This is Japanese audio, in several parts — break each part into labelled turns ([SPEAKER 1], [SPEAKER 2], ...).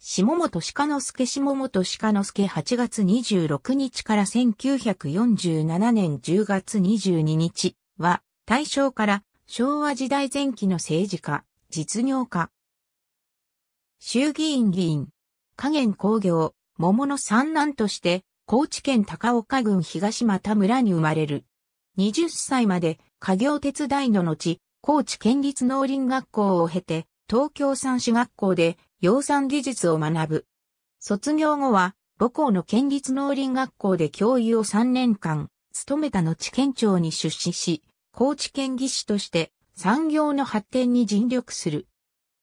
[SPEAKER 1] 下本鹿之助下本鹿之助8月26日から1947年10月22日は大正から昭和時代前期の政治家、実業家。衆議院議員、加減工業、桃の三男として高知県高岡郡東又村に生まれる。20歳まで家業手伝いの後、高知県立農林学校を経て東京三種学校で養蚕技術を学ぶ。卒業後は、母校の県立農林学校で教諭を3年間、勤めた後県庁に出資し、高知県技師として産業の発展に尽力する。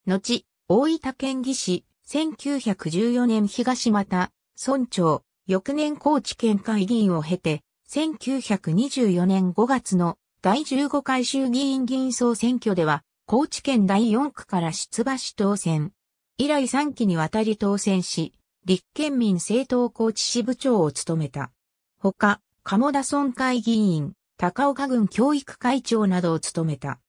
[SPEAKER 1] 後、大分県技師、1914年東又、村長、翌年高知県会議員を経て、1924年5月の第15回衆議院議員総選挙では、高知県第4区から出馬し当選。以来3期にわたり当選し、立憲民政党高知支部長を務めた。ほか、鴨田村会議員、高岡郡教育会長などを務めた。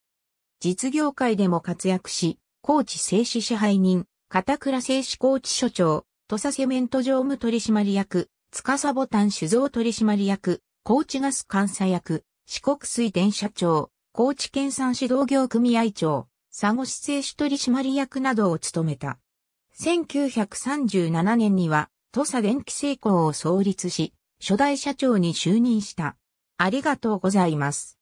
[SPEAKER 1] 実業界でも活躍し、高知製紙支配人、片倉製紙高知所長、土佐セメント常務取締役、司ボタン酒造取締役、高知ガス監査役、四国水電車長、高知県産指導業組合長、佐護市製取締役などを務めた。1937年には、土佐電気製鋼を創立し、初代社長に就任した。ありがとうございます。